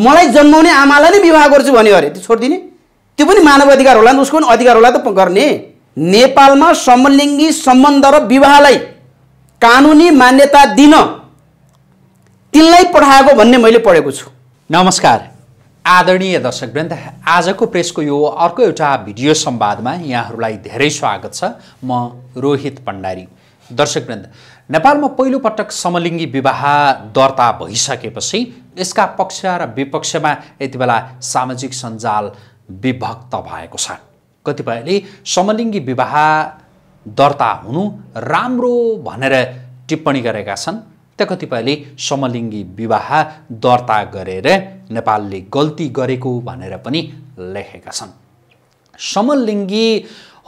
मलाई जन्माउने आमालाई नै विवाह गर्छु भन्यो अरे त्यो छोडिदिने त्यो पनि मानव अधिकार होला नि उसको पनि अधिकार होला त गर्ने नेपालमा समलिङ्गी सम्बन्ध र विवाहलाई कानुनी मान्यता दिन तिनलाई पठाएको भन्ने मैले पढेको छु नमस्कार आदरणीय दर्शक वृन्द आजको प्रेसको यो अर्को एउटा भिडियो संवादमा यहाँहरूलाई धेरै स्वागत छ म रोहित पण्डारी दर्शक वृन्द नेपालमा पहिलोपटक समलिङ्गी विवाह दर्ता भइसकेपछि यसका पक्ष र विपक्षमा यति बेला सामाजिक सञ्जाल विभक्त भएको छ कतिपयले समलिङ्गी विवाह दर्ता हुनु राम्रो भनेर टिप्पणी गरेका छन् त कतिपयले समलिङ्गी विवाह दर्ता गरेर नेपालले गल्ती गरेको भनेर पनि लेखेका छन् समलिङ्गी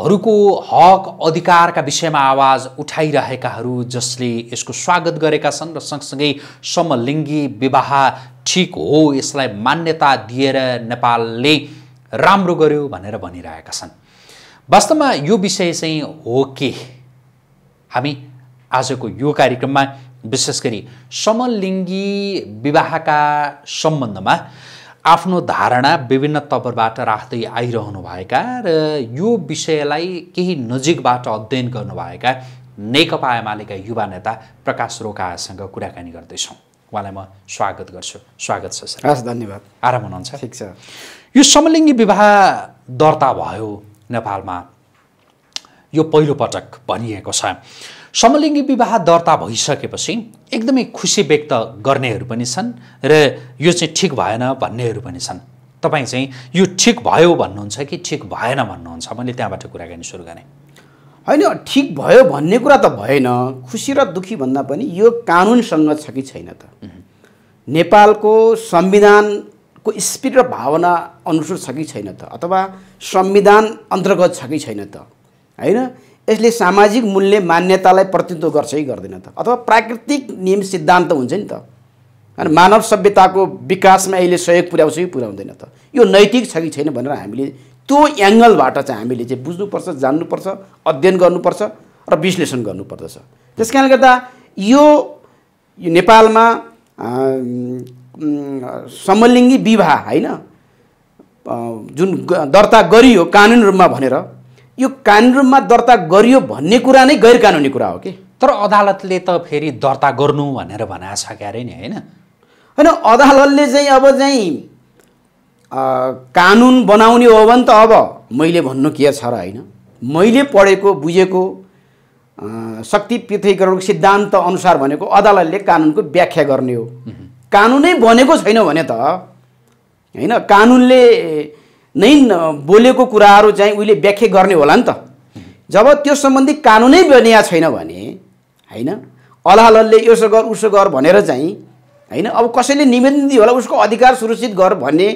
हरूको हक अधिकारका विषयमा आवाज उठाइरहेकाहरू जसले यसको स्वागत गरेका छन् र सँगसँगै समलिङ्गी विवाह ठिक हो यसलाई मान्यता दिएर नेपालले राम्रो गर्यो भनेर भनिरहेका छन् वास्तवमा यो विषय चाहिँ हो के हामी आजको यो कार्यक्रममा विशेष गरी समलिङ्गी विवाहका सम्बन्धमा आफ्नो धारणा विभिन्न तवरबाट राख्दै आइरहनुभएका र यो विषयलाई केही नजिकबाट अध्ययन गर्नुभएका नेकपा एमालेका युवा नेता प्रकाश रोकासँग कुराकानी गर्दैछौँ उहाँलाई म स्वागत गर्छु स्वागत छ सर हस् धन्यवाद आराम हुनुहुन्छ ठिक छ यो समलिङ्गी विवाह दर्ता भयो नेपालमा यो पहिलोपटक भनिएको छ समलिङ्गी विवाह दर्ता भइसकेपछि एकदमै खुसी व्यक्त गर्नेहरू पनि छन् र यो चाहिँ ठिक भएन भन्नेहरू पनि छन् तपाईँ चाहिँ यो ठिक भयो भन्नुहुन्छ कि ठिक भएन भन्नुहुन्छ मैले त्यहाँबाट कुराकानी सुरु गरेँ होइन ठिक भयो भन्ने कुरा त भएन खुसी र दुःखी भन्दा पनि यो कानुनसँग छ कि छैन त नेपालको संविधानको स्पिड र भावना अनुसार छ कि छैन त अथवा संविधान अन्तर्गत छ कि छैन त होइन यसले सामाजिक मूल्य मान्यतालाई प्रतिनिधित्व गर्छ कि गर्दैन त अथवा प्राकृतिक नियम सिद्धान्त हुन्छ नि त अनि मानव सभ्यताको विकासमा यसले सहयोग पुर्याउँछ कि पुर्याउँदैन त यो नैतिक छ कि छैन भनेर हामीले त्यो एङ्गलबाट चाहिँ हामीले चाहिँ बुझ्नुपर्छ जान्नुपर्छ अध्ययन गर्नुपर्छ र विश्लेषण गर्नुपर्दछ त्यस कारणले गर्दा यो नेपालमा समलिङ्गी विवाह होइन जुन दर्ता गरियो कानुन रूपमा भनेर यो कानुनमा दर्ता गरियो भन्ने कुरा नै गैर कानुनी कुरा हो कि तर अदालतले त फेरि दर्ता गर्नु भनेर भना क्यारे नि होइन होइन अदालतले चाहिँ अब चाहिँ कानुन बनाउने हो भने त अब मैले भन्नु के छ र होइन मैले पढेको बुझेको शक्ति पृथ्वीकरणको सिद्धान्त अनुसार भनेको अदालतले कानुनको व्याख्या गर्ने हो कानुनै बनेको छैन भने त होइन कानुनले नै बोलेको कुराहरू चाहिँ उहिले व्याख्या गर्ने होला नि त जब त्यो सम्बन्धी कानुनै बनिया छैन भने होइन अलालले यसो गर उसो गर भनेर चाहिँ होइन अब कसैले निवेदन दियो होला उसको अधिकार सुरक्षित गर भन्ने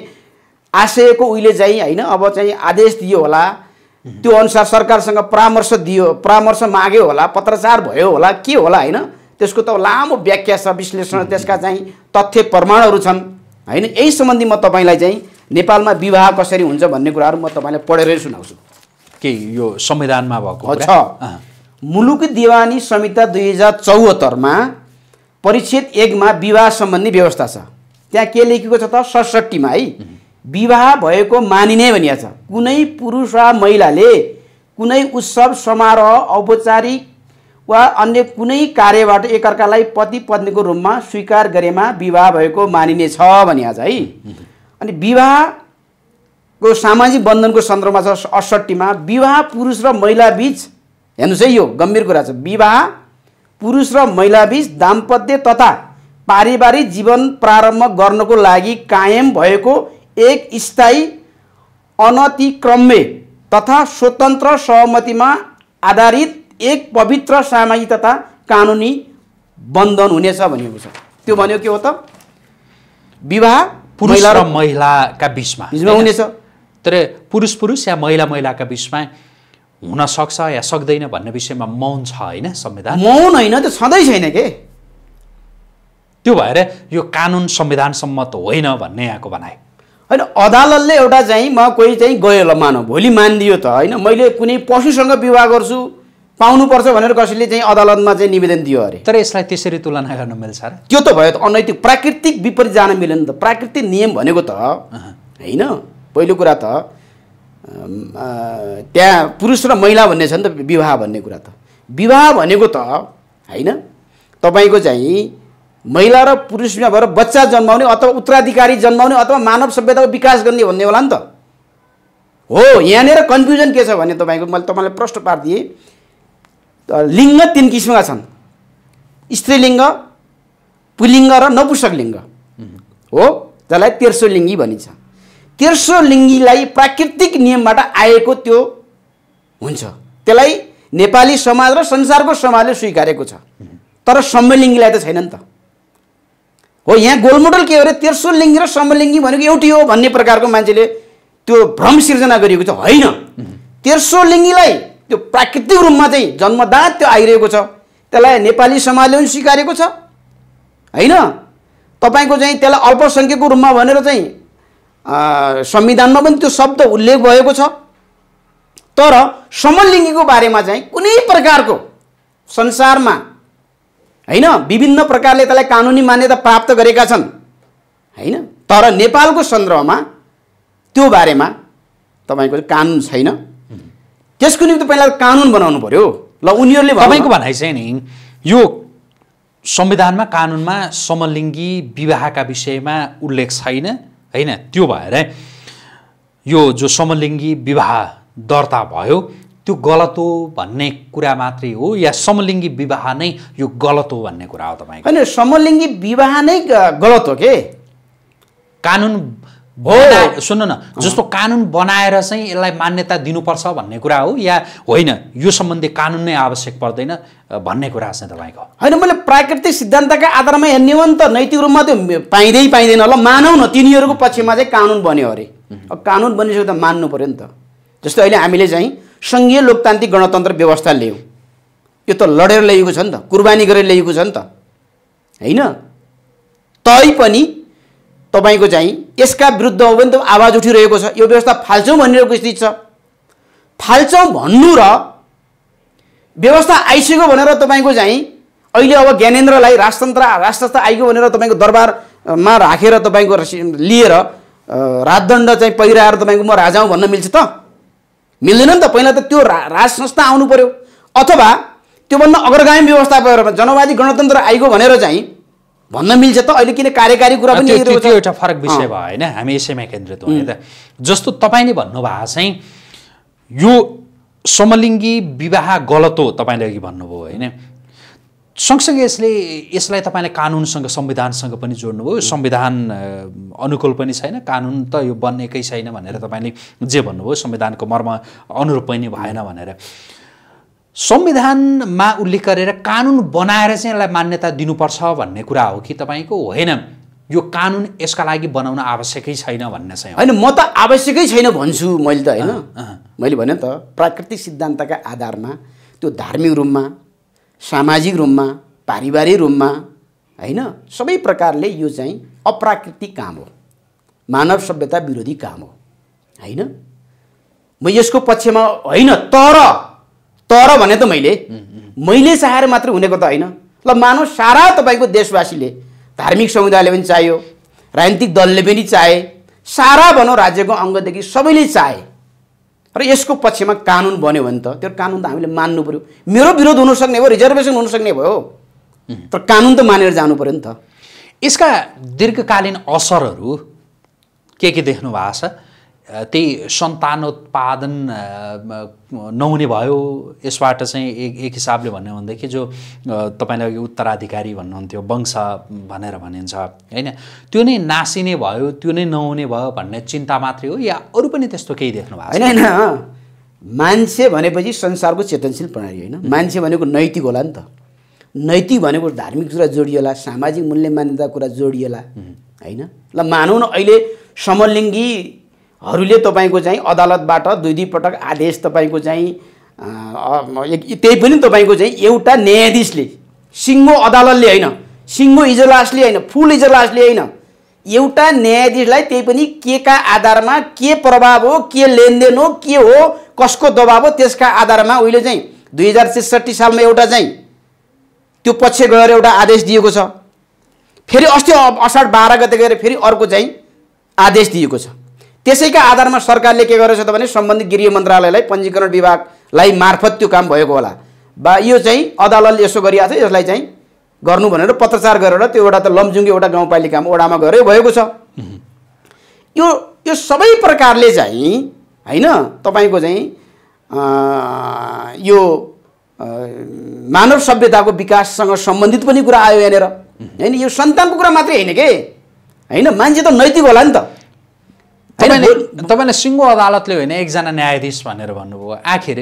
आशयको उहिले चाहिँ होइन अब चाहिँ आदेश दियो होला त्यो अनुसार सरकारसँग परामर्श दियो परामर्श माग्यो होला पत्रचार भयो होला के होला होइन त्यसको त लामो व्याख्या छ विश्लेषण त्यसका चाहिँ तथ्य प्रमाणहरू छन् होइन यही सम्बन्धी म तपाईँलाई चाहिँ नेपालमा विवाह कसरी हुन्छ भन्ने कुराहरू म तपाईँलाई पढेरै सुनाउँछु के यो संविधानमा भएको छ मुलुक दिवानी संहिता दुई हजार चौहत्तरमा परिच्छेद एकमा विवाह सम्बन्धी व्यवस्था छ त्यहाँ के लेखेको छ त सडसट्ठीमा है विवाह भएको मानिने भनिया छ कुनै पुरुष वा महिलाले कुनै उत्सव समारोह औपचारिक वा अन्य कुनै कार्यबाट एकअर्कालाई पति पत्नीको रूपमा स्वीकार गरेमा विवाह भएको मानिनेछ भनिया छ है अनि विवाहको सामाजिक बन्धनको सन्दर्भमा छ अठसट्ठीमा विवाह पुरुष र महिला बिच हेर्नुहोस् है यो गम्भीर कुरा छ विवाह पुरुष र महिला बिच दाम्पत्य तथा पारिवारिक जीवन प्रारम्भ गर्नको लागि कायम भएको एक स्थायी अनतिक्रम्य तथा स्वतन्त्र सहमतिमा आधारित एक पवित्र सामाजिक तथा कानुनी बन्धन हुनेछ भनिएको छ त्यो भनेको के हो त विवाह पुरुष र महिलाका बिचमा बिचमा हुनेछ तर पुरुष पुरुष या महिला महिलाका बिचमा हुन सक्छ या सक्दैन भन्ने विषयमा मौन छ होइन संविधान मौन होइन त छँदै छैन के त्यो भएर यो कानुन संविधान सम्मत होइन भन्ने यहाँको भनाइ होइन अदालतले एउटा चाहिँ म कोही चाहिँ गयो ल मानौँ भोलि मानिदियो त होइन मैले कुनै पशुसँग विवाह गर्छु पाउनुपर्छ भनेर कसैले चाहिँ अदालतमा चाहिँ निवेदन दियो अरे तर यसलाई त्यसरी तुलना गर्न मिल्छ त्यो त भयो त अनैतिक प्राकृतिक विपरीत जान मिलेन त प्राकृतिक नियम भनेको त होइन पहिलो कुरा त त्यहाँ पुरुष र महिला भन्ने छ नि त विवाह भन्ने कुरा त विवाह भनेको त होइन तपाईँको चाहिँ महिला र पुरुषमा भएर बच्चा जन्माउने अथवा उत्तराधिकारी जन्माउने अथवा मानव सभ्यताको विकास गर्ने भन्ने होला नि त हो यहाँनिर कन्फ्युजन के छ भने तपाईँको मैले तपाईँलाई प्रश्न पारिदिएँ लिङ्ग तिन किसिमका छन् स्त्रीलिङ्ग पुलिङ्ग र नपुस्तक लिङ्ग हो जसलाई तेर्सो लिङ्गी भनिन्छ तेर्सो लिङ्गीलाई प्राकृतिक नियमबाट आएको त्यो हुन्छ त्यसलाई नेपाली समाज र संसारको समाजले स्वीकारेको छ तर समलिङ्गीलाई त छैन नि त हो यहाँ गोलमोडल के हो अरे तेर्सो लिङ्गी र समलिङ्गी भनेको एउटै हो भन्ने प्रकारको मान्छेले त्यो भ्रम सिर्जना गरिएको छ होइन तेर्सो लिङ्गीलाई त्यो प्राकृतिक रूपमा चाहिँ जन्मदात त्यो आइरहेको छ त्यसलाई नेपाली समाजले पनि स्वीकारेको छ होइन तपाईँको चाहिँ त्यसलाई अल्पसङ्ख्यकको रूपमा भनेर चाहिँ संविधानमा पनि त्यो शब्द उल्लेख भएको छ तर समलिङ्गीको बारेमा चाहिँ कुनै प्रकारको संसारमा होइन विभिन्न प्रकारले त्यसलाई कानुनी मान्यता प्राप्त गरेका छन् होइन तर नेपालको सन्दर्भमा त्यो बारेमा तपाईँको कानुन छैन त्यसको निम्ति पहिला कानुन बनाउनु पर्यो ल उनीहरूले तपाईँको भनाइ चाहिँ नि यो संविधानमा कानुनमा समलिङ्गी विवाहका विषयमा उल्लेख छैन होइन त्यो भएर यो जो समलिङ्गी विवाह दर्ता भयो त्यो गलत हो भन्ने कुरा मात्रै हो या समलिङ्गी विवाह नै यो गलत हो भन्ने कुरा हो तपाईँको होइन समलिङ्गी विवाह नै गलत हो के कानुन हो सुन्नु न जस्तो कानुन बनाएर चाहिँ यसलाई मान्यता दिनुपर्छ भन्ने कुरा हो या होइन यो सम्बन्धी कानुन नै आवश्यक पर्दैन भन्ने कुरा छ तपाईँको होइन मैले प्राकृतिक सिद्धान्तका आधारमा हेर्ने हो नि त नैतिक रूपमा त्यो पाइँदै पाइँदैन होला मानौ न तिनीहरूको पक्षमा चाहिँ कानुन बन्यो अरे कानुन बनिसक्यो त मान्नु पऱ्यो नि त जस्तो अहिले हामीले चाहिँ सङ्घीय लोकतान्त्रिक गणतन्त्र व्यवस्था ल्यायौँ यो त लडेर ल्याइएको छ नि त कुर्बानी गरेर ल्याइएको छ नि त होइन तैपनि तपाईँको चाहिँ यसका विरुद्ध हो भने त आवाज उठिरहेको छ यो व्यवस्था फाल्छौँ भनिरहेको स्थिति छ फाल्छौँ भन्नु र व्यवस्था आइसक्यो भनेर तपाईँको चाहिँ अहिले अब ज्ञानेन्द्रलाई राजतन्त्र राजतन्त्र आइगयो भनेर तपाईँको दरबारमा राखेर तपाईँको लिएर राजदण्ड चाहिँ पहिराएर तपाईँको म राजा भन्न मिल्छ त मिल्दैन नि त पहिला त त्यो राज संस्था आउनु पऱ्यो अथवा त्योभन्दा अग्रगामी व्यवस्था भएर जनवादी गणतन्त्र आइगयो भनेर चाहिँ भन्न मिल्छ त अहिले किन कार्यकारी कुरा पनि त्यो एउटा फरक विषय भयो होइन हामी यसैमा केन्द्रित हौँ त जस्तो तपाईँले भन्नुभएको चाहिँ यो समलिङ्गी विवाह गलत हो तपाईँले अघि भन्नुभयो होइन सँगसँगै यसले यसलाई तपाईँले कानुनसँग संविधानसँग पनि जोड्नुभयो संविधान अनुकूल पनि छैन कानुन त यो बन्नेकै छैन भनेर तपाईँले जे भन्नुभयो संविधानको मर्म अनुरूप पनि भएन भनेर संविधानमा उल्लेख गरेर कानुन बनाएर चाहिँ यसलाई मान्यता दिनुपर्छ भन्ने कुरा हो कि तपाईँको होइन यो कानुन यसका लागि बनाउन आवश्यकै छैन भन्ने चाहिँ होइन म त आवश्यकै छैन भन्छु मैले त होइन मैले भने त प्राकृतिक सिद्धान्तका आधारमा त्यो धार्मिक रूपमा सामाजिक रूपमा पारिवारिक रूपमा होइन सबै प्रकारले यो चाहिँ अप्राकृतिक काम हो मानव सभ्यता विरोधी काम हो होइन म यसको पक्षमा होइन तर तर भने त मैले मैले चाहेर मात्र हुनेको त होइन ल मानव सारा तपाईँको देशवासीले धार्मिक समुदायले पनि चाहियो राजनीतिक दलले पनि चाहे सारा भनौँ राज्यको अङ्गदेखि सबैले चाहे र यसको पक्षमा कानुन बन्यो भने त त्यो कानुन त हामीले मान्नु पऱ्यो मेरो विरोध हुनसक्ने भयो रिजर्भेसन हुनसक्ने भयो तर कानुन त मानेर जानु पऱ्यो नि त यसका दीर्घकालीन असरहरू के के देख्नु भएको छ त्यही सन्तानोत्पादन नहुने भयो यसबाट चाहिँ एक एक हिसाबले भन्यो भनेदेखि जो तपाईँले उत्तराधिकारी भन्नुहुन्थ्यो वंश भनेर भनिन्छ होइन त्यो नै नासिने भयो त्यो नै नहुने भयो भन्ने चिन्ता मात्रै हो या अरू पनि त्यस्तो केही देख्नु भएको होइन होइन मान्छे भनेपछि संसारको चेतनशील प्रणाली होइन मान्छे भनेको नैतिक होला नि त नैतिक भनेको धार्मिक कुरा जोडिएला सामाजिक मूल्य मान्यता कुरा जोडिएला होइन ल मानौँ न अहिले समलिङ्गी हरूले तपाईँको चाहिँ अदालतबाट दुई दुई पटक आदेश तपाईँको चाहिँ त्यही पनि तपाईँको चाहिँ एउटा न्यायाधीशले सिङ्गो अदालतले होइन सिङ्गो इजलासले होइन फुल इजलासले होइन एउटा न्यायाधीशलाई त्यही पनि के का आधारमा के प्रभाव हो के लेनदेन हो के हो कसको दबाब हो त्यसका आधारमा उहिले चाहिँ दुई हजार त्रिसठी सालमा एउटा चाहिँ त्यो पछि गएर एउटा आदेश दिएको छ फेरि अस्ति असाढ बाह्र गते गएर फेरि अर्को चाहिँ आदेश दिएको छ त्यसैका आधारमा सरकारले के गरेको छ त भने सम्बन्धित गृह मन्त्रालयलाई पञ्जीकरण विभागलाई मार्फत त्यो काम भएको होला वा यो चाहिँ अदालतले यसो गरिरहेको छ यसलाई चाहिँ गर्नु भनेर पत्रचार गरेर त्यो एउटा त लम्जुङ्गे एउटा गाउँपालिकामा ओडामा गएर भएको छ यो यो सबै प्रकारले चाहिँ होइन तपाईँको चाहिँ यो मानव सभ्यताको विकाससँग सम्बन्धित पनि कुरा आयो यहाँनिर होइन यो सन्तानको कुरा मात्रै होइन के होइन मान्छे त नैतिक होला नि त तपाईँले सिङ्गो अदालतले होइन एकजना न्यायाधीश भनेर भन्नुभयो आखिर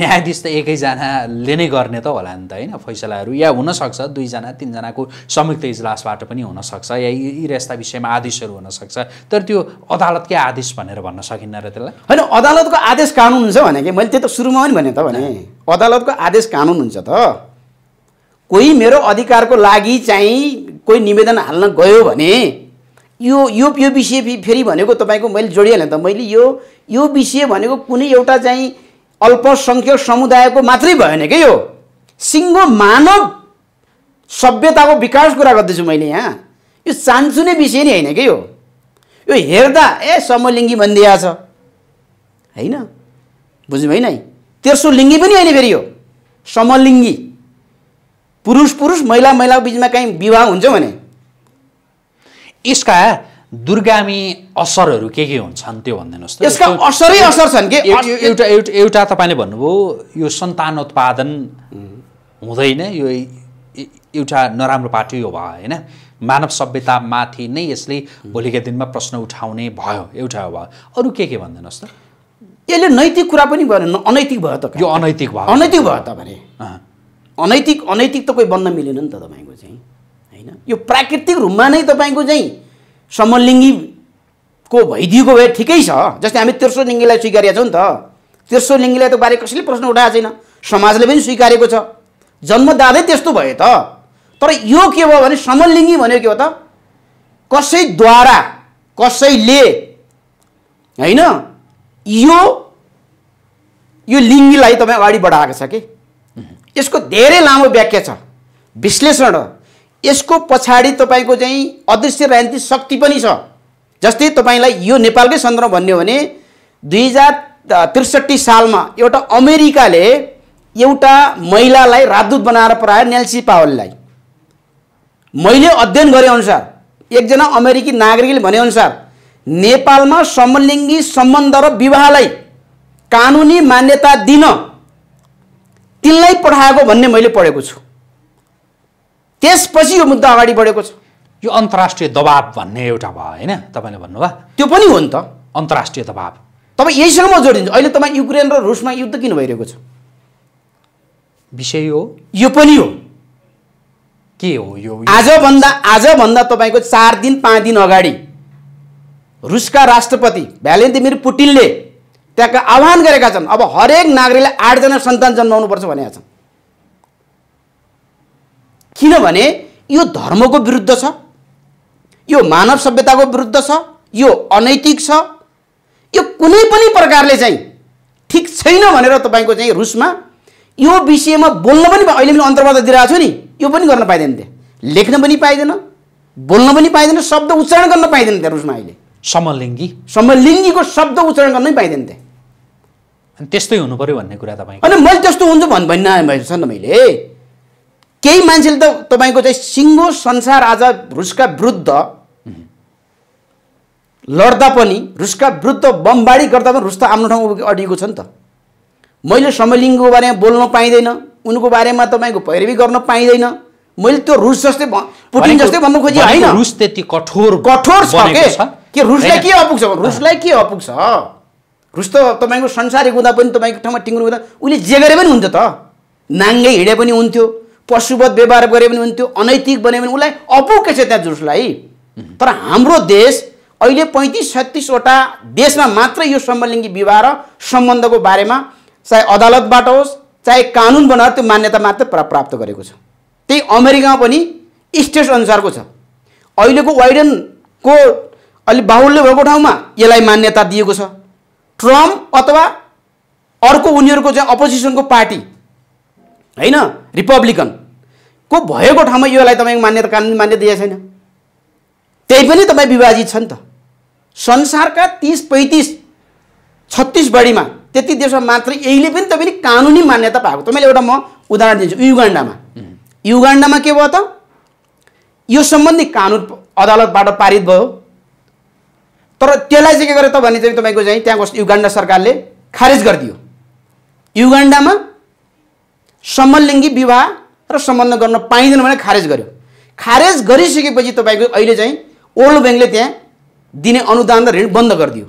न्यायाधीश त एकैजनाले नै गर्ने त होला नि त होइन फैसलाहरू या हुनसक्छ दुईजना तिनजनाको संयुक्त इजलासबाट पनि हुनसक्छ या यी यस्ता विषयमा आदेशहरू हुनसक्छ तर त्यो अदालतकै आदेश भनेर भन्न सकिन्न र त्यसलाई होइन अदालतको आदेश कानुन हुन्छ भने कि मैले त्यो त सुरुमा पनि भने त भने अदालतको आदेश कानुन हुन्छ त कोही मेरो अधिकारको लागि चाहिँ कोही निवेदन हाल्न गयो भने यो यो यो विषय फेरि भनेको तपाईँको मैले जोडिहालेँ त मैले यो यो विषय भनेको कुनै एउटा चाहिँ अल्पसङ्ख्यक समुदायको मात्रै भएन क्या यो सिङ्गो मानव सभ्यताको विकास कुरा गर्दैछु मैले यहाँ यो चान्सु नै विषय नै होइन क्या यो यो हेर्दा ए समलिङ्गी भनिदिया छ होइन बुझ्नु भएन है तेर्सो लिङ्गी पनि होइन फेरि यो समलिङ्गी पुरुष पुरुष महिला महिलाको बिचमा काहीँ विवाह हुन्छ भने यसका दुर्गामी असरहरू के के हुन्छन् त्यो भनिदिनुहोस् यसका असरै असर छन् कि एउटा एउटा एउटा तपाईँले भन्नुभयो यो सन्तान उत्पादन हुँदैन यो एउटा नराम्रो पाटो यो भयो होइन मानव सभ्यतामाथि नै यसले भोलिका दिनमा प्रश्न उठाउने भयो एउटा भयो अरू के के भनिदिनुहोस् त यसले नैतिक कुरा पनि भएन अनैतिक भयो त यो अनैतिक भयो अनैतिक भयो त भने अनैतिक अनैतिक त कोही बन्न मिलेन नि त तपाईँको चाहिँ होइन यो प्राकृतिक रूपमा नै तपाईँको चाहिँ समलिङ्गीको भइदिएको भए ठिकै छ जस्तै हामी तेर्सो लिङ्गीलाई स्वीकारेका छौँ नि त तेर्सो लिङ्गीलाई त बारे कसैले प्रश्न उठाएको छैन समाजले पनि स्वीकारेको छ जन्मदादै त्यस्तो भयो त तर यो के भयो भने समलिङ्गी भनेको के हो त कसैद्वारा कसैले होइन यो यो लिङ्गीलाई तपाईँ अगाडि बढाएको छ कि यसको धेरै लामो व्याख्या छ विश्लेषण यसको पछाडि तपाईँको चाहिँ अदृश्य राजनीतिक शक्ति पनि छ जस्तै तपाईँलाई यो नेपालकै सन्दर्भ भन्ने भने दुई हजार त्रिसठी सालमा एउटा अमेरिकाले एउटा महिलालाई राजदूत बनाएर पढायो नेल्सी पावललाई मैले अध्ययन अनुसार एकजना अमेरिकी नागरिकले भनेअनुसार नेपालमा समलिङ्गी सम्बन्ध र विवाहलाई कानुनी मान्यता दिन तिनलाई पठाएको भन्ने मैले पढेको छु त्यसपछि यो मुद्दा अगाडि बढेको छ यो अन्तर्राष्ट्रिय दबाब भन्ने एउटा भयो होइन तपाईँले भन्नुभयो त्यो पनि हो नि त अन्तर्राष्ट्रिय दबाब तपाईँ यहीसँग म जोडिन्छु अहिले तपाईँ युक्रेन र रुसमा युद्ध किन भइरहेको छ विषय हो यो पनि हो के हो यो आजभन्दा आजभन्दा तपाईँको चार दिन पाँच दिन अगाडि रुसका राष्ट्रपति भ्यालेन्टिमिर पुटिनले त्यहाँका आह्वान गरेका छन् अब हरेक नागरिकले आठजना सन्तान जन्माउनुपर्छ भनेका छन् किनभने यो धर्मको विरुद्ध छ यो मानव सभ्यताको विरुद्ध छ यो अनैतिक छ यो कुनै पनि प्रकारले चाहिँ ठिक छैन भनेर तपाईँको चाहिँ रुसमा यो विषयमा बोल्न पनि अहिले पनि अन्तर्वार्ता दिइरहेको छु नि यो पनि गर्न पाइँदैन त्यहाँ लेख्न पनि पाइँदैन बोल्न पनि पाइँदैन शब्द उच्चारण गर्न पाइँदैन थियो रुसमा अहिले समलिङ्गी समलिङ्गीको शब्द उच्चारण गर्नै पाइँदैन त्यहाँ त्यस्तै हुनु पऱ्यो भन्ने कुरा तपाईँ अनि मैले त्यस्तो हुन्छ भन् भन्न त मैले केही मान्छेले त तपाईँको चाहिँ सिङ्गो संसार आज रुसका विरुद्ध लड्दा पनि रुसका विरुद्ध बमबारी गर्दा पनि रुस त आफ्नो ठाउँ अडिएको छ नि त मैले समलिङ्गको बारेमा बोल्न पाइँदैन उनको बारेमा तपाईँको पैरवी गर्न पाइँदैन मैले त्यो रुस जस्तै पुटिन जस्तै भन्नु खोजेँ होइन रुस त्यति कठोर कठोर छ के रुसलाई के अपुग्छ रुसलाई के अपुग्छ रुस त तपाईँको संसारिक हुँदा पनि तपाईँको ठाउँमा टिङ्ग्नु हुँदा उसले जे गरे पनि हुन्थ्यो त नाङ्गै हिँडे पनि हुन्थ्यो पशुवत व्यवहार गऱ्यो भने त्यो अनैतिक बन्यो भने उसलाई अपुकै छ त्यहाँ जुसलाई तर हाम्रो देश अहिले पैँतिस छत्तिसवटा देशमा मात्रै यो समलिङ्गी विवाह र सम्बन्धको बारेमा चाहे अदालतबाट होस् चाहे कानुन बनाएर त्यो मान्यता मात्र प्राप्त गरेको छ त्यही अमेरिकामा पनि स्टेट अनुसारको छ अहिलेको वाइडनको अलि बाहुल्य भएको ठाउँमा यसलाई मान्यता दिएको छ ट्रम्प अथवा अर्को उनीहरूको चाहिँ अपोजिसनको पार्टी होइन रिपब्लिकन को भएको ठाउँमा योलाई तपाईँको मान्यता कानुनी मान्यता दिएको छैन त्यही पनि तपाईँ विभाजित छ नि त संसारका तिस पैँतिस छत्तिस बढीमा त्यति देशमा मात्र यहीले पनि तपाईँले कानुनी मान्यता पाएको तपाईँले एउटा म उदाहरण दिन्छु युगाण्डामा युगाण्डामा के भयो त यो सम्बन्धी कानुन अदालतबाट पारित भयो तर त्यसलाई चाहिँ के गरे त भने चाहिँ तपाईँको चाहिँ त्यहाँको युगाण्डा सरकारले खारेज गरिदियो युगाण्डामा समलिङ्गी विवाह र सम्बन्ध गर्न पाइँदैन भने खारेज गर्यो खारेज गरिसकेपछि तपाईँको अहिले चाहिँ ओल्ड ब्याङ्कले त्यहाँ दिने अनुदान र ऋण बन्द गरिदियो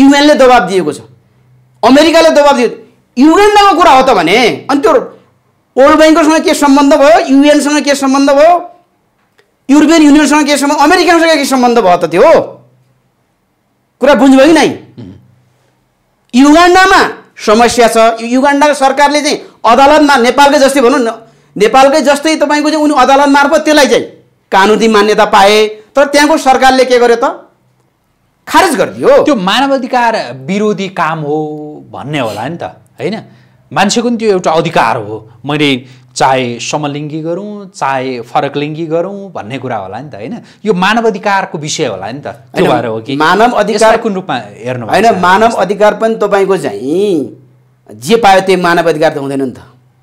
युएनले दबाब दिएको छ अमेरिकाले दबाब दियो युगान्डाको कुरा हो त भने अनि त्यो ओल्ड ब्याङ्कसँग के सम्बन्ध भयो युएनसँग के सम्बन्ध भयो युरोपियन युनियनसँग के सम्बन्ध अमेरिकासँग के सम्बन्ध भयो त त्यो कुरा बुझ्नुभयो कि नै युगाण्डामा समस्या छ युगाण्डाको सरकारले चाहिँ अदालतमा नेपालकै जस्तै भनौँ न नेपालकै जस्तै तपाईँको चाहिँ उनी अदालत मार्फत त्यसलाई चाहिँ कानुनी मान्यता पाए तर त्यहाँको सरकारले के गर्यो त खारेज गरिदियो त्यो मानव अधिकार विरोधी काम हो भन्ने होला नि त होइन मान्छेको नि त्यो एउटा अधिकार हो मैले चाहे समलिङ्गी गरौँ चाहे फरकलिङ्गी गरौँ भन्ने कुरा होला नि त होइन यो मानव अधिकारको विषय होला नि त त्यो भएर हो कि मानव अधिकार कुन रूपमा हेर्नु होइन मानव अधिकार पनि तपाईँको चाहिँ जे पायो त्यही मानव अधिकार त हुँदैन नि त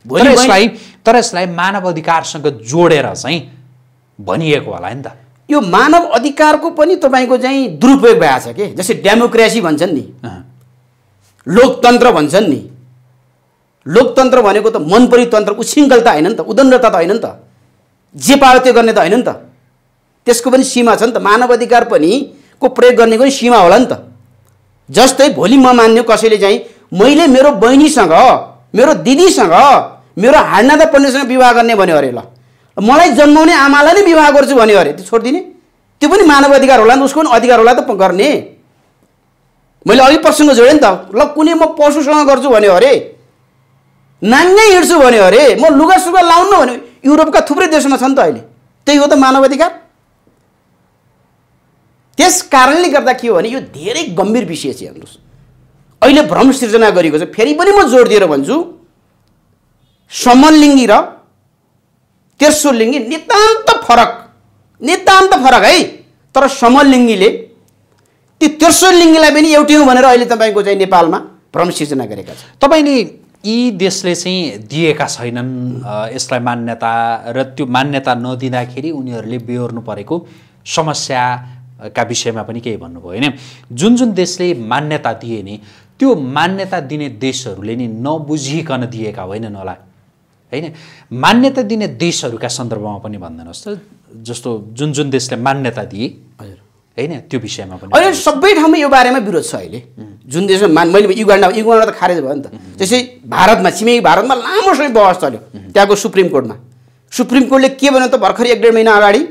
भोलि यसलाई तर यसलाई मानव अधिकारसँग जोडेर चाहिँ भनिएको होला नि त यो मानव अधिकारको पनि तपाईँको चाहिँ दुरुपयोग भएको छ कि जस्तै डेमोक्रेसी भन्छन् नि लोकतन्त्र भन्छन् नि लोकतन्त्र भनेको त मनपरी तन्त्र उशृङ्खलता होइन नि त उदण्डता त होइन नि त जे पायो त्यो गर्ने त होइन नि त त्यसको पनि सीमा छ नि त मानव अधिकार पनि को प्रयोग गर्नेको सीमा होला नि त जस्तै भोलि म मान्यो कसैले चाहिँ मैले मेरो बहिनीसँग मेरो दिदीसँग मेरो हाडनादा पण्डितसँग विवाह गर्ने भन्यो अरे ल मलाई जन्माउने आमालाई नै विवाह गर्छु भन्यो अरे त्यो छोडिदिने त्यो पनि मानव अधिकार होला नि उसको पनि अधिकार होला त गर्ने मैले अघि प्रसङ्ग जोडेँ नि त ल कुनै म पशुसँग गर्छु भन्यो अरे नाङ्गै हिँड्छु भन्यो अरे म लुगा सुगा लाउनु भने युरोपका थुप्रै देशमा छन् त अहिले त्यही हो त मानव अधिकार त्यस कारणले गर्दा के हो भने यो धेरै गम्भीर विषय छ हेर्नुहोस् अहिले भ्रम सिर्जना गरेको छ फेरि पनि म जोड दिएर भन्छु समलिङ्गी र तेस्रो लिङ्गी नितान्त फरक नितान्त फरक है तर समलिङ्गीले ती तेस्रो लिङ्गीलाई पनि एउटै हो भनेर अहिले तपाईँको चाहिँ नेपालमा भ्रम सिर्जना गरेका छ तपाईँले यी देशले चाहिँ दिएका छैनन् यसलाई मान्यता र त्यो मान्यता नदिँदाखेरि उनीहरूले बेहोर्नु परेको समस्याका विषयमा पनि केही भन्नुभयो होइन जुन जुन देशले मान्यता दिए नि त्यो मान्यता दिने देशहरूले नि नबुझिकन दिएका होइनन् होला होइन मान्यता दिने देशहरूका सन्दर्भमा पनि भनिदिनुहोस् त जस्तो जुन जुन देशले मान्यता दिए हजुर होइन त्यो विषयमा पनि अहिले सबै ठाउँमा यो बारेमा विरोध छ अहिले जुन देशमा मैले युगान्डा युगान्डा त खारेज भयो नि त त्यसै भारतमा छिमेकी भारतमा लामो समय बहस चल्यो त्यहाँको सुप्रिम कोर्टमा सुप्रिम कोर्टले के भन्यो त भर्खर एक डेढ महिना अगाडि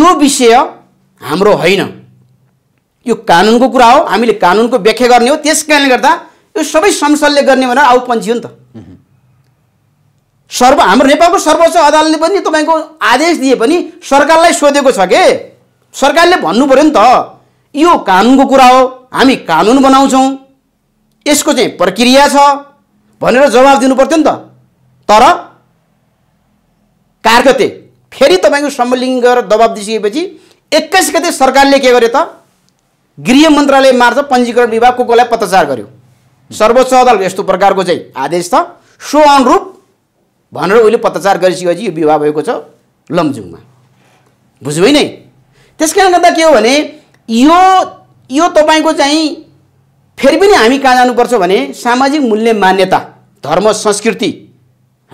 यो विषय हाम्रो होइन यो कानुनको कुरा हो हामीले कानुनको व्याख्या गर्ने हो त्यस कारणले गर्दा यो सबै संसदले गर्ने भनेर आउपन्छी हो नि त सर्व हाम्रो नेपालको सर्वोच्च अदालतले पनि तपाईँको आदेश दिए पनि सरकारलाई सोधेको छ के सरकारले भन्नु पऱ्यो नि त यो कानुनको कुरा हो हामी कानुन बनाउँछौँ यसको चाहिँ प्रक्रिया छ भनेर जवाब दिनु पर्थ्यो नि त तर कार गते फेरि तपाईँको सम्मलिङ गरेर दबाब दिइसकेपछि एक्काइस गते सरकारले के गर्यो त गृह मन्त्रालय मार्फत पञ्जीकरण विभागको को कोलाई पत्राचार गर्यो सर्वोच्च अदालत यस्तो प्रकारको चाहिँ आदेश छ सो अनुरूप भनेर उसले पत्रचार गरिसकेपछि यो विवाह भएको छ लमजुङमा बुझ्नुभयो नै त्यस कारण गर्दा के हो भने यो यो तपाईँको चाहिँ फेरि पनि हामी कहाँ जानुपर्छ भने सामाजिक मूल्य मान्यता धर्म संस्कृति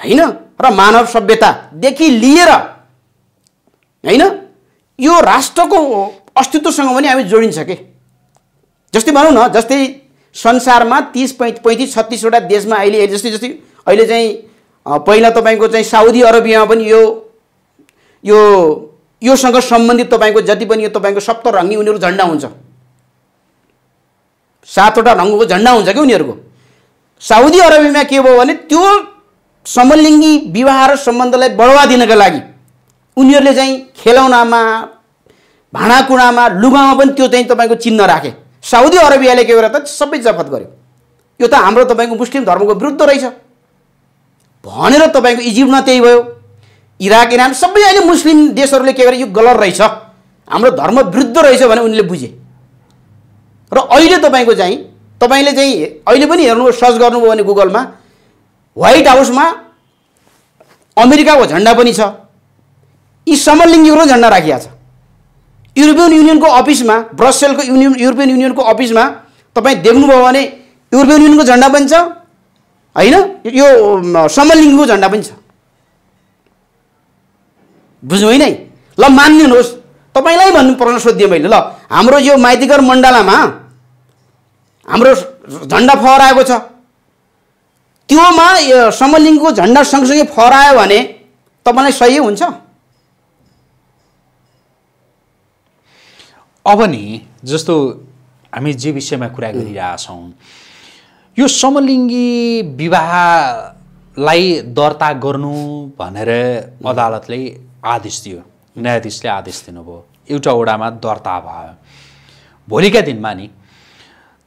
होइन र मानव सभ्यतादेखि लिएर होइन यो राष्ट्रको अस्तित्वसँग पनि हामी जोडिन्छ के जस्तै भनौँ न जस्तै संसारमा तिस पै पैँतिस छत्तिसवटा देशमा अहिले जस्तै जस्तै अहिले चाहिँ पहिला तपाईँको चाहिँ साउदी अरेबियामा पनि यो यो योसँग सम्बन्धित तपाईँको जति पनि यो तपाईँको सप्त रङ्गी उनीहरू झन्डा हुन्छ सातवटा रङ्गको झन्डा हुन्छ कि उनीहरूको साउदी अरेबियामा के भयो भने त्यो समलिङ्गी विवाह र सम्बन्धलाई बढावा दिनका लागि उनीहरूले चाहिँ खेलौनामा भाँडाकुँडामा लुगामा पनि त्यो चाहिँ तपाईँको चिन्ह राखे साउदी अरेबियाले के गरेर त सबै जफत गर्यो यो त हाम्रो तपाईँको मुस्लिम धर्मको विरुद्ध रहेछ भनेर तपाईँको इजिप्टमा त्यही भयो इराक इरान सबै अहिले मुस्लिम देशहरूले के गरे यो गलत रहेछ हाम्रो धर्म विरुद्ध रहेछ भने उनले बुझे र अहिले तपाईँको चाहिँ तपाईँले चाहिँ अहिले पनि हेर्नुभयो सर्च गर्नुभयो भने गुगलमा व्हाइट हाउसमा अमेरिकाको झन्डा पनि छ यी समलिङ्गीहरू झन्डा राखिएको छ युरोपियन युनियनको अफिसमा ब्रसेलको युनियन युरोपियन युनियनको अफिसमा तपाईँ देख्नुभयो भने युरोपियन युनियनको झन्डा पनि छ होइन यो समलिङ्गको झन्डा पनि छ बुझ्नु होइन ल मानिदिनुहोस् तपाईँलाई भन्नु पर्न सोधिदिएँ मैले ल हाम्रो यो माइतीघर मण्डलामा हाम्रो झन्डा फहराएको छ त्योमा समलिङ्गको झन्डा सँगसँगै फहरायो भने तपाईँलाई सही हुन्छ अब नि जस्तो हामी जे विषयमा कुरा गरिरहेछौँ यो समलिङ्गी विवाहलाई दर्ता गर्नु भनेर अदालतले आदेश दियो न्यायाधीशले आदेश दिनुभयो एउटा ओडामा दर्ता भयो भोलिका दिनमा नि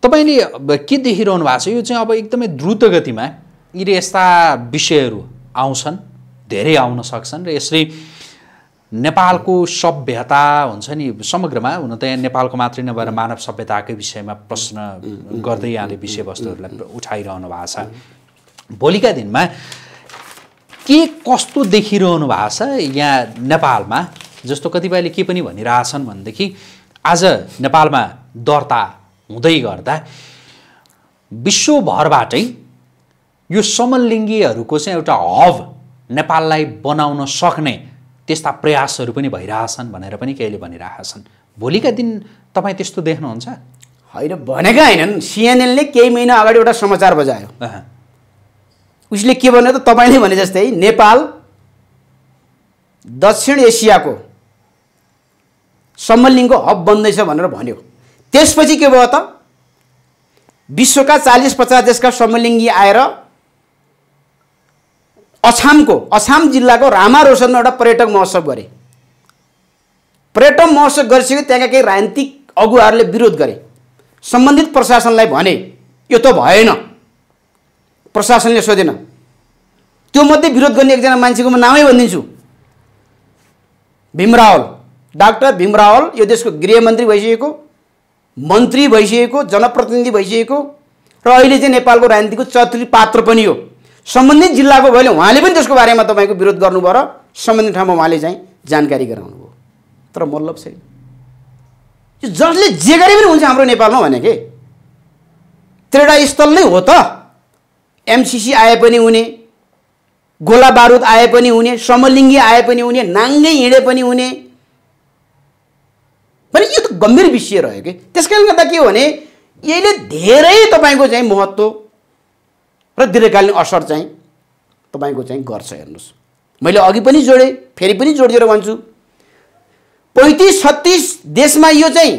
तपाईँले के देखिरहनु भएको छ यो चाहिँ अब एकदमै द्रुत गतिमा यी यस्ता विषयहरू आउँछन् धेरै आउन सक्छन् र यसले नेपालको सभ्यता हुन्छ नि समग्रमा हुन त यहाँ नेपालको मात्रै नभएर मानव सभ्यताकै विषयमा प्रश्न गर्दै यहाँले विषयवस्तुहरूलाई उठाइरहनु भएको छ भोलिका दिनमा के कस्तो देखिरहनु भएको छ यहाँ नेपालमा जस्तो कतिपयले के पनि भनिरहेछन् भनेदेखि आज नेपालमा दर्ता हुँदै गर्दा विश्वभरबाटै यो समलिङ्गीहरूको चाहिँ एउटा हब नेपाललाई बनाउन सक्ने त्यस्ता प्रयासहरू पनि भइरहेछन् भनेर पनि केहीले भनिरहेका छन् भोलिका दिन तपाईँ त्यस्तो देख्नुहुन्छ होइन भनेका होइनन् सिएनएनले केही महिना अगाडि एउटा समाचार बजायो उसले के भन्यो त तपाईँले भने जस्तै नेपाल दक्षिण एसियाको सम्मलिङको हब बन्दैछ भनेर भन्यो त्यसपछि के भयो त विश्वका चालिस पचास देशका सम्मलिङ्गी आएर असामको असाम जिल्लाको रामा रोसनमा एउटा पर्यटक महोत्सव गरे पर्यटक महोत्सव गरिसके त्यहाँका केही राजनीतिक अगुवाहरूले विरोध गरे सम्बन्धित प्रशासनलाई भने यो त भएन प्रशासनले सोधेन त्यो मध्ये विरोध गर्ने एकजना मान्छेको म नामै भनिदिन्छु भीमरावल डाक्टर भीमरावल यो देशको गृहमन्त्री भइसकेको मन्त्री भइसकेको जनप्रतिनिधि भइसकेको र अहिले चाहिँ नेपालको राजनीतिको चतुरी पात्र पनि हो सम्बन्धित जिल्लाको भने उहाँले पनि त्यसको बारेमा तपाईँको विरोध गर्नुभयो र सम्बन्धित ठाउँमा उहाँले चाहिँ जानकारी गराउनु भयो तर मतलब छैन यो जसले जे गरे पनि हुन्छ हाम्रो नेपालमा भने के स्थल नै हो त एमसिसी आए पनि हुने गोला बारुद आए पनि हुने समलिङ्गी आए पनि हुने नाङ्गै हिँडे पनि हुने भने यो त गम्भीर विषय रह्यो कि त्यस कारणले गर्दा के हो भने यसले धेरै तपाईँको चाहिँ महत्त्व र दीर्घकालीन असर चाहिँ तपाईँको चाहिँ गर्छ हेर्नुहोस् मैले अघि पनि जोडेँ फेरि पनि जोडिदिएर भन्छु पैँतिस छत्तिस देशमा यो चाहिँ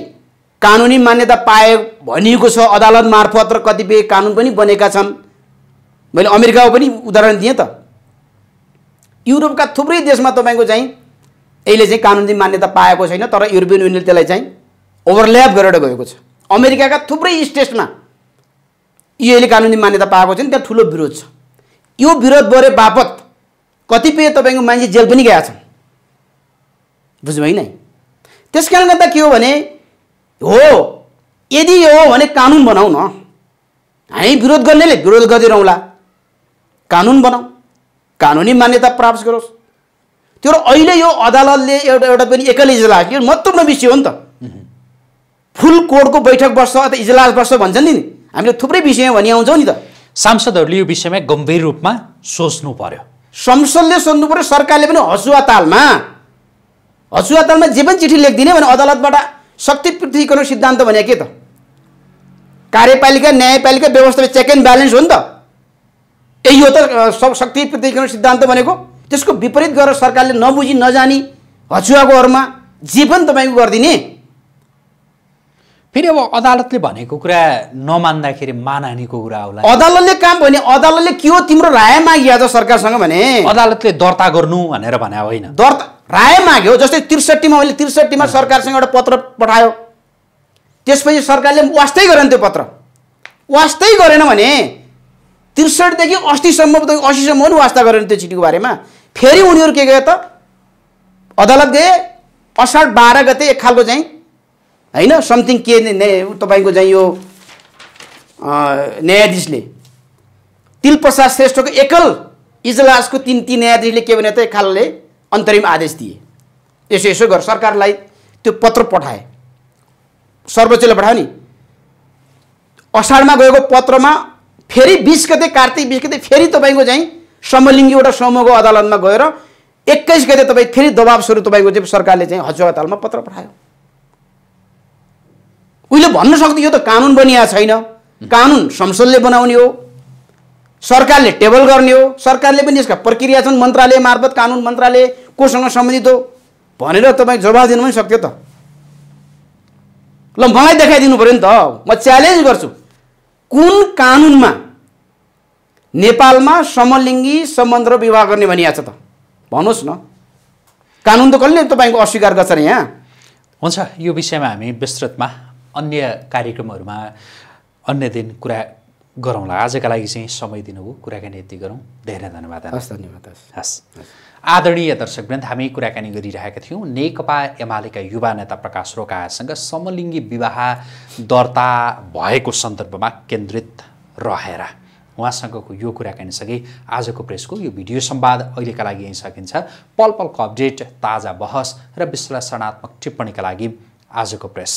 कानुनी मान्यता पाए भनिएको छ अदालत मार्फत र कतिपय कानुन पनि बनेका छन् मैले अमेरिकामा पनि उदाहरण दिएँ त युरोपका थुप्रै देशमा तपाईँको चाहिँ यसले चाहिँ कानुनी मान्यता पाएको छैन तर युरोपियन युनियनले त्यसलाई चाहिँ ओभरल्याप गरेर गएको छ अमेरिकाका थुप्रै स्टेट्समा यो अहिले कानुनी मान्यता पाएको छैन त्यहाँ ठुलो विरोध छ यो विरोध गरे बापत कतिपय तपाईँको मान्छे जेल पनि गएका छन् बुझ्नुभयो नै त्यस कारणले गर्दा के हो भने हो यदि यो हो भने कानुन बनाऊ न हामी विरोध गर्नेले विरोध रहँला कानुन बनाऊ कानुनी मान्यता प्राप्त गरोस् त्यो अहिले यो अदालतले एउटा एउटा पनि एकल इजलास महत्त्वपूर्ण विषय हो नि त फुल कोर्टको बैठक बस्छ अथवा इजलास बस्छ भन्छन् नि हामीले थुप्रै विषयमा भनिआउँछौँ नि त सांसदहरूले यो विषयमा गम्भीर रूपमा सोच्नु पर्यो संसदले सोध्नु पर्यो सरकारले पनि हसुवा तालमा हसुवा तालमा जे पनि चिठी लेखिदिने भने अदालतबाट शक्ति पृथ्वीकरण सिद्धान्त भने के त कार्यपालिका न्यायपालिका व्यवस्था चेक एन्ड ब्यालेन्स हो नि त यही हो त शक्ति पृथ्वीकरण सिद्धान्त भनेको त्यसको विपरीत गरेर सरकारले नबुझी नजानी हजुवाकोहरूमा जे पनि तपाईँको गरिदिने फेरि अब अदालतले भनेको कुरा नमान्दाखेरि मानहानीको कुरा होला अदालतले काम भने अदालतले के हो तिम्रो राय मागिया त सरकारसँग भने अदालतले दर्ता गर्नु भनेर भने होइन दर्ता राय माग्यो जस्तै त्रिसठीमा मैले त्रिसठीमा सरकारसँग एउटा पत्र पठायो त्यसपछि सरकारले वास्तै गरेन त्यो पत्र वास्तै गरेन भने त्रिसठीदेखि अस्सीसम्म असीसम्म पनि वास्ता गरेन त्यो चिठीको बारेमा फेरि उनीहरू के गए त अदालत गए असाढ बाह्र गते एक खालको चाहिँ होइन समथिङ के तपाईँको चाहिँ यो न्यायाधीशले तिलप्रसाद श्रेष्ठको एकल इजलासको तिन ती न्यायाधीशले के भने त खालले अन्तरिम आदेश दिए यसो यसो गर सरकारलाई त्यो पत्र पठाए सर्वोच्चले पठायो नि असाढमा गएको पत्रमा फेरि बिस गते कार्तिक बिस गते फेरि तपाईँको चाहिँ समलिङ्गी एउटा समूहको अदालतमा गएर एक्काइस गते तपाईँ फेरि दबाब स्वरूप तपाईँको चाहिँ सरकारले चाहिँ हजुर अदालतमा पत्र पठायो उहिले भन्न सक्थ्यो यो त कानुन बनिया छैन कानुन संसदले बनाउने हो सरकारले टेबल गर्ने हो सरकारले पनि यसका प्रक्रिया छन् मन्त्रालय मार्फत कानुन मन्त्रालय कोसँग सम्बन्धित हो भनेर तपाईँ जवाब दिनु पनि सक्थ्यो त ल मलाई देखाइदिनु पऱ्यो नि त म च्यालेन्ज गर्छु कुन कानुनमा नेपालमा समलिङ्गी सम्बन्ध र विवाह गर्ने भनिया छ त भन्नुहोस् न कानुन त कसले तपाईँको अस्वीकार गर्छ र यहाँ हुन्छ यो विषयमा हामी विस्तृतमा अन्य कार्यक्रमहरूमा अन्य दिन कुरा गरौँला आजका लागि चाहिँ समय दिनुभयो कुराकानी यति गरौँ धेरै धन्यवाद हस् धन्यवाद हस् आदरणीय दर्शकवृन्द हामी कुराकानी गरिरहेका थियौँ नेकपा एमालेका युवा नेता प्रकाश रोकासँग समलिङ्गी विवाह दर्ता भएको सन्दर्भमा केन्द्रित रहेर उहाँसँगको यो कुराकानीसँगै आजको प्रेसको यो भिडियो सम्वाद अहिलेका लागि यहीँ सकिन्छ पल पलको अपडेट ताजा बहस र विश्लेषणात्मक टिप्पणीका लागि आजको प्रेस